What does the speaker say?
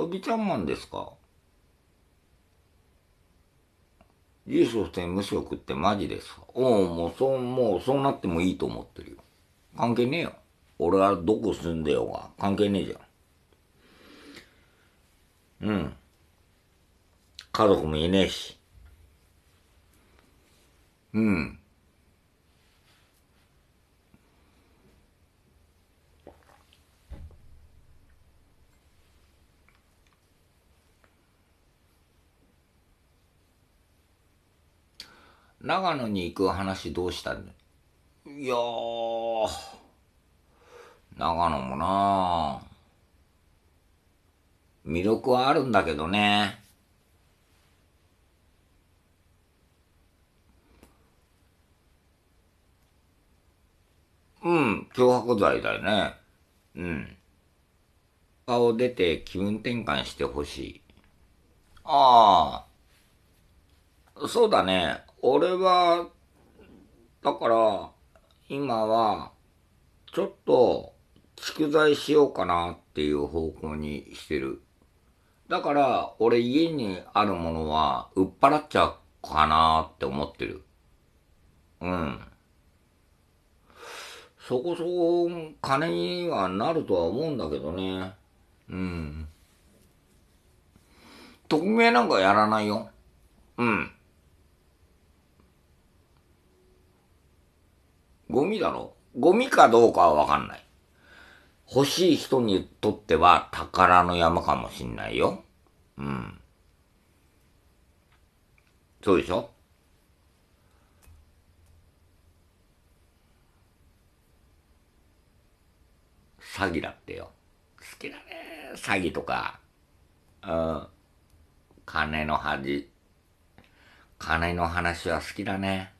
とびちゃんマンですか住所不定無職ってマジですかおお、もうそう、もうそうなってもいいと思ってるよ。関係ねえよ。俺はどこ住んでようが関係ねえじゃん。うん。家族もいねえし。うん。長野に行く話どうしたんだいやー、長野もなー、魅力はあるんだけどね。うん、脅迫罪だよね。うん。顔出て気分転換してほしい。ああ。そうだね。俺は、だから、今は、ちょっと、蓄財しようかなっていう方向にしてる。だから、俺家にあるものは、売っ払っちゃうかなって思ってる。うん。そこそこ金にはなるとは思うんだけどね。うん。匿名なんかやらないよ。うん。ゴミだろゴミかどうかはわかんない。欲しい人にとっては宝の山かもしんないよ。うん。そうでしょ詐欺だってよ。好きだね。詐欺とか。うん。金の恥。金の話は好きだね。